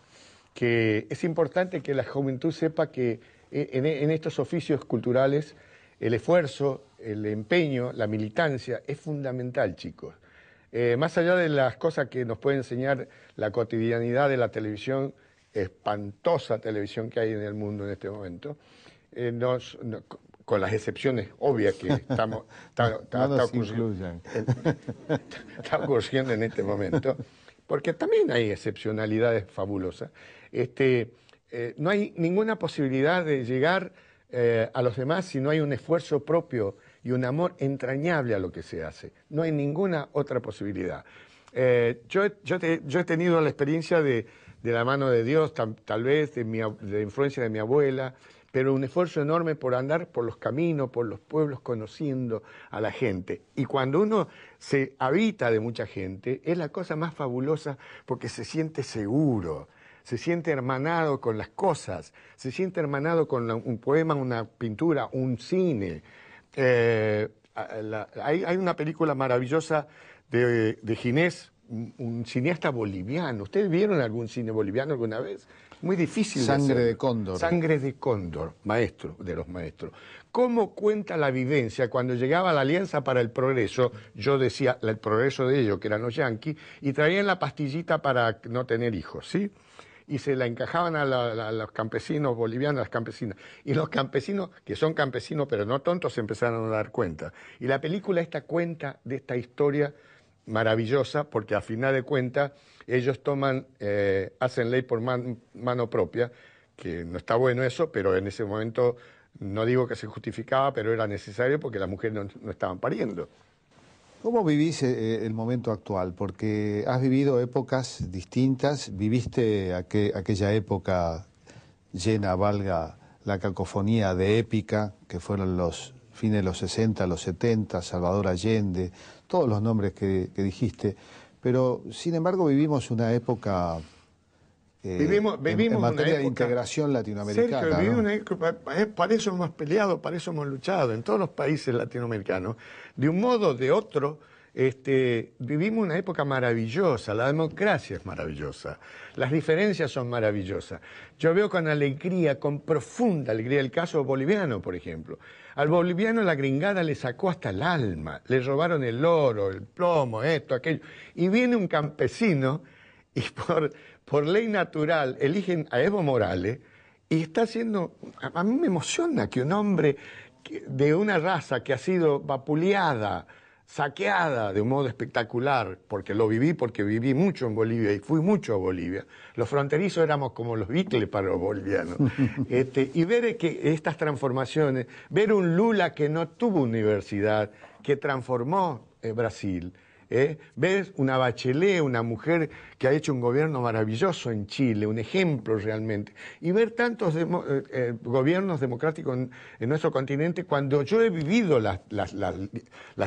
que es importante que la juventud sepa que eh, en, estos oficios culturales el esfuerzo, el empeño, la militancia es fundamental, chicos. Eh, más allá de las cosas que nos puede enseñar la cotidianidad de la televisión, espantosa televisión que hay en el mundo en este momento, eh, con las excepciones obvias que estamos, está, ocurriendo, está, en este momento, porque también hay excepcionalidades fabulosas. Este, eh, no hay ninguna posibilidad de llegar eh, a los demás si no hay un esfuerzo propio y un amor entrañable a lo que se hace. No hay ninguna otra posibilidad. Eh, yo, he tenido la experiencia de, la mano de Dios, tal vez de, de la influencia de mi abuela, pero un esfuerzo enorme por andar por los caminos, por los pueblos, conociendo a la gente. Y cuando uno se habita de mucha gente, es la cosa más fabulosa porque se siente seguro, se siente hermanado con las cosas, se siente hermanado con un poema, una pintura, un cine. Eh, hay, una película maravillosa de, Ginés, un, cineasta boliviano. ¿Ustedes vieron algún cine boliviano alguna vez? Muy difícil. Sangre de, cóndor. Sangre de cóndor, maestro de los maestros. ¿Cómo cuenta la vivencia? Cuando llegaba la Alianza para el Progreso, yo decía el progreso de ellos, que eran los yanquis, y traían la pastillita para no tener hijos, ¿sí? y se la encajaban a, los campesinos bolivianos, a las campesinas. Y los campesinos, que son campesinos pero no tontos, se empezaron a dar cuenta. Y la película esta cuenta de esta historia maravillosa, porque a final de cuentas ellos toman, eh, hacen ley por mano propia, que no está bueno eso, pero en ese momento no digo que se justificaba, pero era necesario porque las mujeres no estaban pariendo. ¿Cómo vivís eh, eh, el momento actual? Porque has vivido épocas distintas, viviste aquella época llena, valga la cacofonía de épica, que fueron los fines de los 60, los 70, Salvador Allende, todos los nombres que dijiste, pero sin embargo vivimos una época eh, vivimos, en, materia de integración latinoamericana. Sergio, vivimos para eso hemos peleado, para eso hemos luchado en todos los países latinoamericanos. De un modo o de otro, este, vivimos una época maravillosa, la democracia es maravillosa, las diferencias son maravillosas. Yo veo con alegría, con profunda alegría, el caso boliviano, por ejemplo. Al boliviano la gringada le sacó hasta el alma, le robaron el oro, el plomo, esto, aquello. Y viene un campesino y por por ley natural, eligen a Evo Morales y está haciendo, a mí me emociona que un hombre de una raza que ha sido vapuleada, saqueada de un modo espectacular, porque lo viví, porque viví mucho en Bolivia y fui mucho a Bolivia. Los fronterizos éramos como los bicles para los bolivianos. Este, y ver que estas transformaciones, ver un Lula que no tuvo universidad, que transformó eh, Brasil, ¿eh? ¿Ves? Una Bachelet, una mujer que ha hecho un gobierno maravilloso en Chile, un ejemplo realmente. Y ver tantos eh, eh, gobiernos democráticos en, nuestro continente cuando yo he vivido las,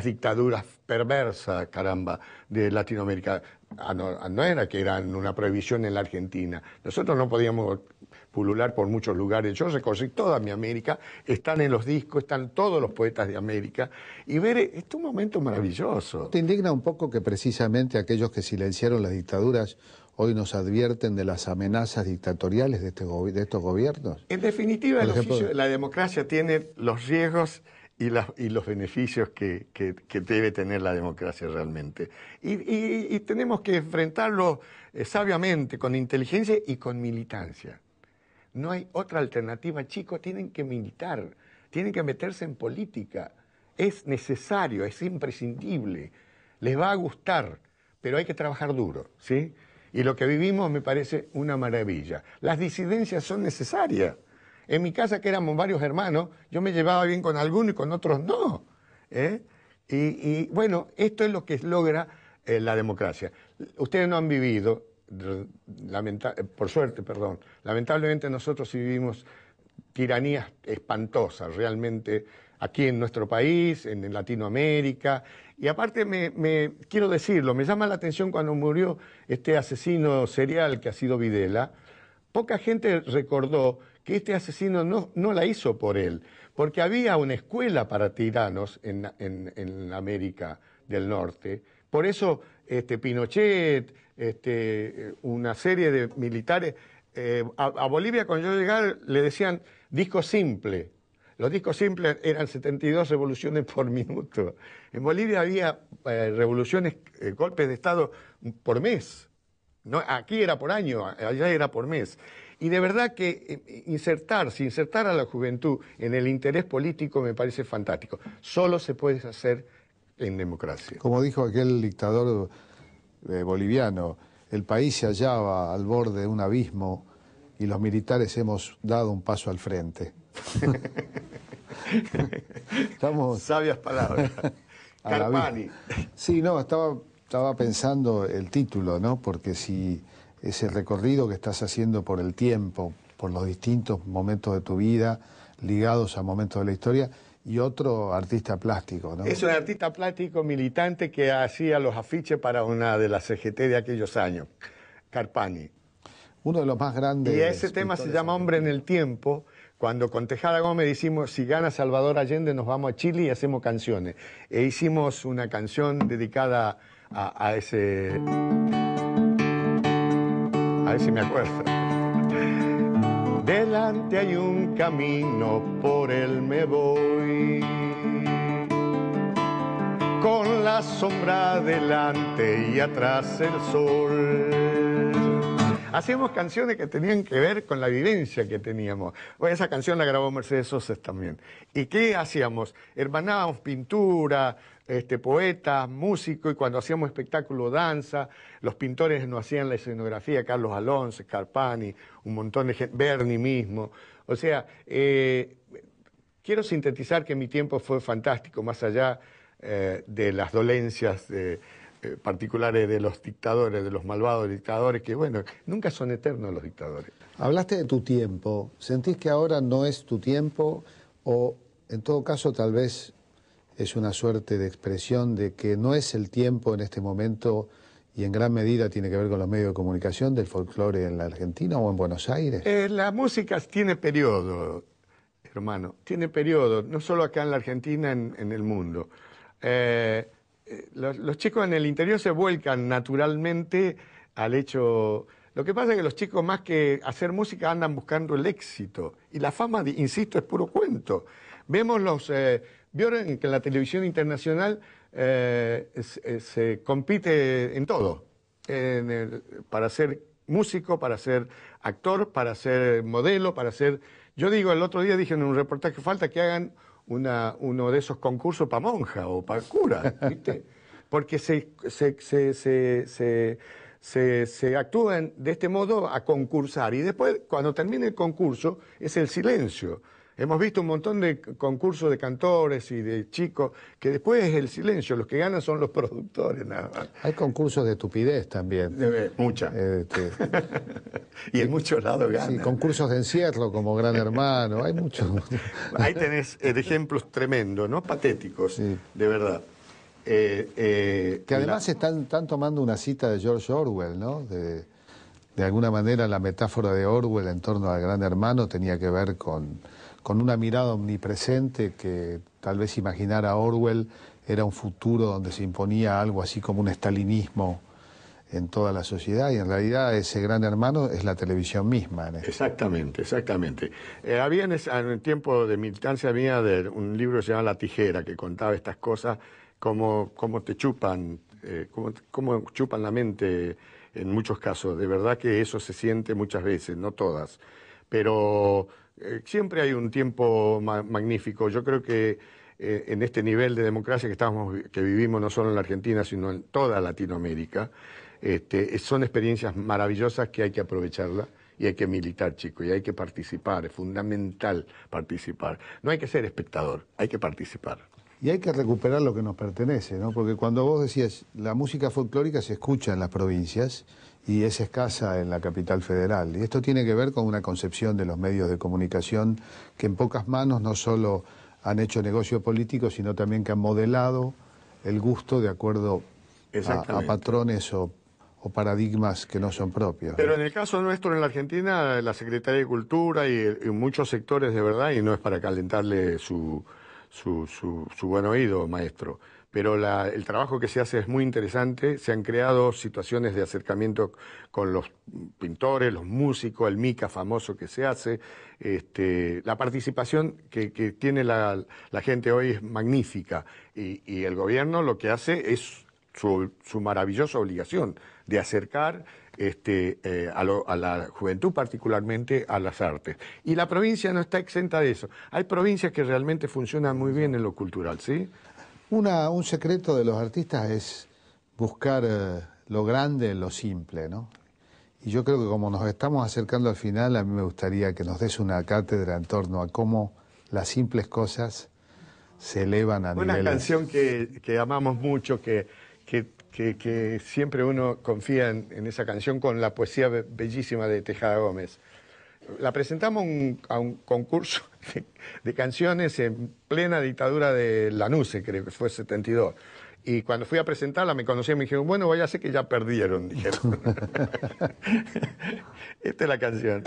dictaduras perversas, caramba, de Latinoamérica. Ah, ah, no, era que eran una prohibición en la Argentina. Nosotros no podíamos pulular por muchos lugares. Yo recorrí toda mi América, están en los discos, están todos los poetas de América. Y ver, este es un momento maravilloso. ¿Te indigna un poco que precisamente aquellos que silenciaron las dictaduras hoy nos advierten de las amenazas dictatoriales de, este de estos gobiernos? En definitiva, la democracia tiene los riesgos y, y los beneficios que, debe tener la democracia realmente. Y, tenemos que enfrentarlo eh, sabiamente, con inteligencia y con militancia. No hay otra alternativa, chicos, tienen que militar, tienen que meterse en política. Es necesario, es imprescindible. Les va a gustar, pero hay que trabajar duro, ¿sí? Y lo que vivimos me parece una maravilla. Las disidencias son necesarias. En mi casa, que éramos varios hermanos, yo me llevaba bien con algunos y con otros no. ¿eh? Y, bueno, esto es lo que logra eh, la democracia. Ustedes no han vivido, eh, por suerte, perdón, lamentablemente nosotros vivimos tiranías espantosas realmente aquí en nuestro país, en Latinoamérica. Y aparte, me, quiero decirlo, me llama la atención cuando murió este asesino serial que ha sido Videla. Poca gente recordó que este asesino no, la hizo por él, porque había una escuela para tiranos en, en América del Norte. Por eso este, Pinochet, este, eh, una serie de militares. Eh, a, Bolivia cuando yo llegaba le decían disco simple. Los discos simples eran 72 revoluciones por minuto. En Bolivia había eh, revoluciones, golpes de Estado por mes. No, aquí era por año, allá era por mes. Y de verdad que insertarse, insertar a la juventud en el interés político me parece fantástico. Solo se puede hacer en democracia. Como dijo aquel dictador eh, boliviano. El país se hallaba al borde de un abismo y los militares hemos dado un paso al frente. Estamos... Sabias palabras. Carpani. Sí, no, estaba, estaba pensando el título, ¿no? Porque si ese recorrido que estás haciendo por el tiempo, por los distintos momentos de tu vida, ligados a momentos de la historia, y otro artista plástico, ¿no? Es un artista plástico militante que hacía los afiches para una de las CGT e de aquellos años, Carpani. Uno de los más grandes. Y ese tema se llama Hombre en el Tiempo. Cuando con Tejada Gómez hicimos Si gana Salvador Allende, nos vamos a Chile y hacemos canciones. E hicimos una canción dedicada a, ese. A ver si me acuerdo delante hay un camino, por él me voy. Con la sombra delante y atrás el sol. Hacíamos canciones que tenían que ver con la vivencia que teníamos. esa canción la grabó Mercedes Soses también. ¿Y qué hacíamos? Hermanábamos pintura, este, poetas, músicos, y cuando hacíamos espectáculo danza, los pintores nos hacían la escenografía, Carlos Alonso, Carpani, un montón de gente, Berni mismo. O sea, eh, quiero sintetizar que mi tiempo fue fantástico, más allá eh, de las dolencias eh, particulares de los dictadores, de los malvados dictadores, que bueno, nunca son eternos los dictadores. Hablaste de tu tiempo, ¿sentís que ahora no es tu tiempo o en todo caso tal vez es una suerte de expresión de que no es el tiempo en este momento y en gran medida tiene que ver con los medios de comunicación del folclore en la Argentina o en Buenos Aires? Eh, la música tiene periodo, hermano, tiene periodo, no solo acá en la Argentina, en, el mundo. Eh, eh, los, chicos en el interior se vuelcan naturalmente al hecho... Lo que pasa es que los chicos más que hacer música andan buscando el éxito y la fama, insisto, es puro cuento. Vemos los... Vieron que en la televisión internacional eh, eh, se, compite en todo, para ser músico, para ser actor, para ser modelo, para ser... Yo digo, el otro día dije en un reportaje, falta que hagan uno de esos concursos para monja o para cura, ¿viste? Porque se, se, actúan de este modo a concursar. Y después, cuando termina el concurso, es el silencio. Hemos visto un montón de concursos de cantores y de chicos, que después es el silencio, los que ganan son los productores nada más. Hay concursos de estupidez también. muchas. mucha. Eh, este, y en muchos lados ganan. Sí, concursos de encierro como Gran Hermano, hay muchos. Ahí tenés eh, ejemplos tremendos, ¿no? Patéticos, de verdad. Eh, que además están, tomando una cita de George Orwell, ¿no? De, de alguna manera la metáfora de Orwell en torno al gran hermano tenía que ver con con una mirada omnipresente que tal vez imaginara Orwell era un futuro donde se imponía algo así como un estalinismo en toda la sociedad y en realidad ese gran hermano es la televisión misma. Este exactamente, exactamente. Eh, había en, el tiempo de militancia mía de un libro que se llama La Tijera, que contaba estas cosas, cómo, cómo te chupan, eh, cómo, chupan la mente en muchos casos. De verdad que eso se siente muchas veces, no todas. Pero eh, siempre hay un tiempo magnífico. Yo creo que eh, en este nivel de democracia que, estamos, que vivimos no solo en la Argentina, sino en toda Latinoamérica, este, son experiencias maravillosas que hay que aprovecharla y hay que militar, chicos, y hay que participar, es fundamental participar. No hay que ser espectador, hay que participar. Y hay que recuperar lo que nos pertenece, ¿no? Porque cuando vos decías, la música folclórica se escucha en las provincias, y es escasa en la capital federal. Y esto tiene que ver con una concepción de los medios de comunicación que en pocas manos no solo han hecho negocio político, sino también que han modelado el gusto de acuerdo a, patrones o, paradigmas que no son propios. Pero en el caso nuestro, en la Argentina, la Secretaría de Cultura y muchos sectores de verdad, y no es para calentarle su su, su, buen oído, maestro. Pero el trabajo que se hace es muy interesante. Se han creado situaciones de acercamiento con los pintores, los músicos, el mica famoso que se hace. Este, la participación que, tiene la, gente hoy es magnífica. Y, el gobierno lo que hace es su, su maravillosa obligación de acercar este, eh, a, la juventud, particularmente a las artes. Y la provincia no está exenta de eso. Hay provincias que realmente funcionan muy bien en lo cultural, ¿sí? un secreto de los artistas es buscar eh, lo grande en lo simple, ¿no? Y yo creo que como nos estamos acercando al final, a mí me gustaría que nos des una cátedra en torno a cómo las simples cosas se elevan a Una canción que, que amamos mucho, que que, siempre uno confía en, esa canción con la poesía bellísima de Tejada Gómez. La presentamos a un concurso de, canciones en plena dictadura de Lanuse, creo que fue 72. Y cuando fui a presentarla me conocí... y me dijeron, bueno, vaya sé que ya perdieron, dijeron. Esta es la canción.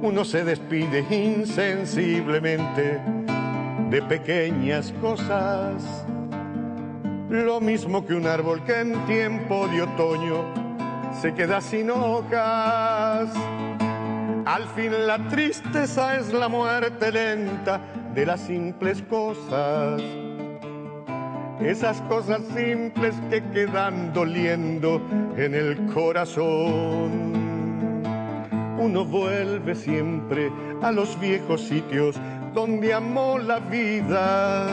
Uno se despide insensiblemente de pequeñas cosas lo mismo que un árbol que en tiempo de otoño se queda sin hojas. Al fin la tristeza es la muerte lenta de las simples cosas. Esas cosas simples que quedan doliendo en el corazón. Uno vuelve siempre a los viejos sitios donde amó la vida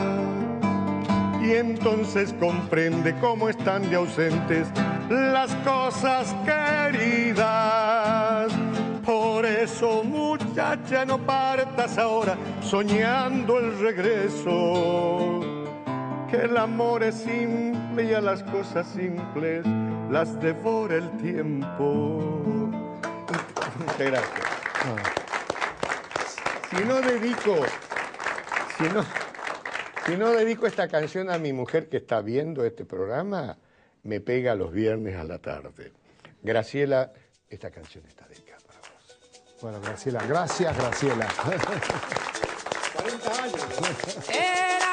y entonces comprende cómo están de ausentes las cosas queridas. Por eso, muchacha, no partas ahora soñando el regreso. Que el amor es simple y a las cosas simples las devora el tiempo. Muchas gracias. Ah. Si no dedico, si no... Si no dedico esta canción a mi mujer que está viendo este programa, me pega los viernes a la tarde. Graciela, esta canción está dedicada para vos. Bueno, Graciela, gracias, Graciela. 40 años.